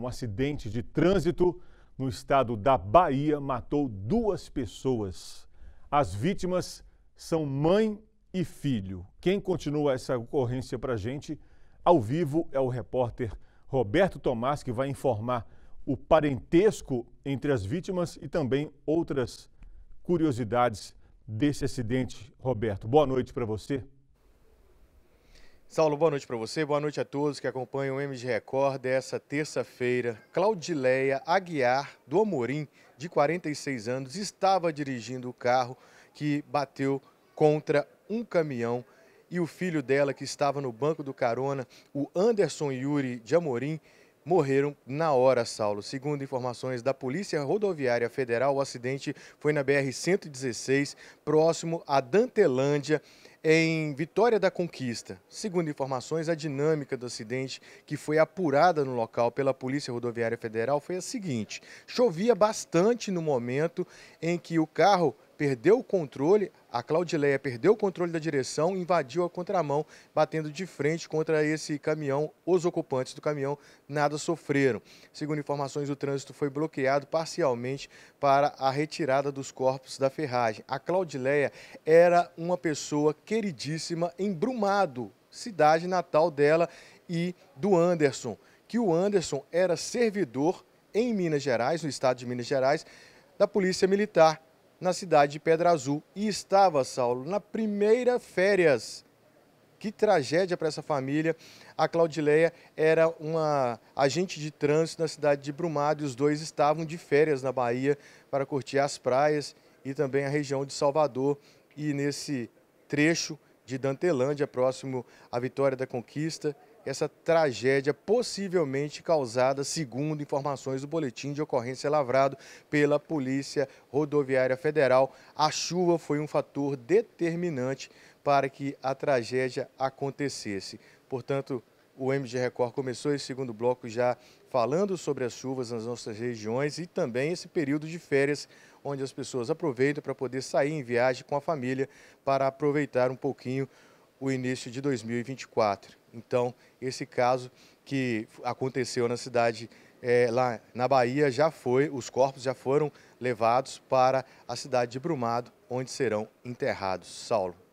Um acidente de trânsito no estado da Bahia matou duas pessoas. As vítimas são mãe e filho. Quem continua essa ocorrência para a gente ao vivo é o repórter Roberto Tomás, que vai informar o parentesco entre as vítimas e também outras curiosidades desse acidente. Roberto, boa noite para você. Saulo, boa noite para você, boa noite a todos que acompanham o MG Record dessa terça-feira. Claudileia Aguiar do Amorim, de 46 anos, estava dirigindo o carro que bateu contra um caminhão e o filho dela, que estava no banco do carona, o Anderson Yuri de Amorim, morreram na hora, Saulo. Segundo informações da Polícia Rodoviária Federal, o acidente foi na BR-116, próximo a Dantelândia, em Vitória da Conquista. Segundo informações, a dinâmica do acidente que foi apurada no local pela Polícia Rodoviária Federal foi a seguinte: chovia bastante no momento em que o carro perdeu o controle, a Claudileia perdeu o controle da direção, invadiu a contramão, batendo de frente contra esse caminhão. Os ocupantes do caminhão nada sofreram. Segundo informações, o trânsito foi bloqueado parcialmente para a retirada dos corpos da ferragem. A Claudileia era uma pessoa queridíssima em Brumado, cidade natal dela e do Anderson, que o Anderson era servidor em Minas Gerais, no estado de Minas Gerais, da Polícia Militar na cidade de Pedra Azul. E estava, Saulo, na primeira férias. Que tragédia para essa família. A Claudileia era uma agente de trânsito na cidade de Brumado e os dois estavam de férias na Bahia para curtir as praias e também a região de Salvador. E nesse trecho de Dantelândia, próximo à Vitória da Conquista, essa tragédia possivelmente causada, segundo informações do boletim de ocorrência lavrado pela Polícia Rodoviária Federal. A chuva foi um fator determinante para que a tragédia acontecesse. Portanto, o MG Record começou esse segundo bloco já falando sobre as chuvas nas nossas regiões e também esse período de férias, onde as pessoas aproveitam para poder sair em viagem com a família para aproveitar um pouquinho o início de 2024. Então, esse caso que aconteceu na cidade, é, lá na Bahia, já foi, os corpos já foram levados para a cidade de Brumado, onde serão enterrados. Saulo.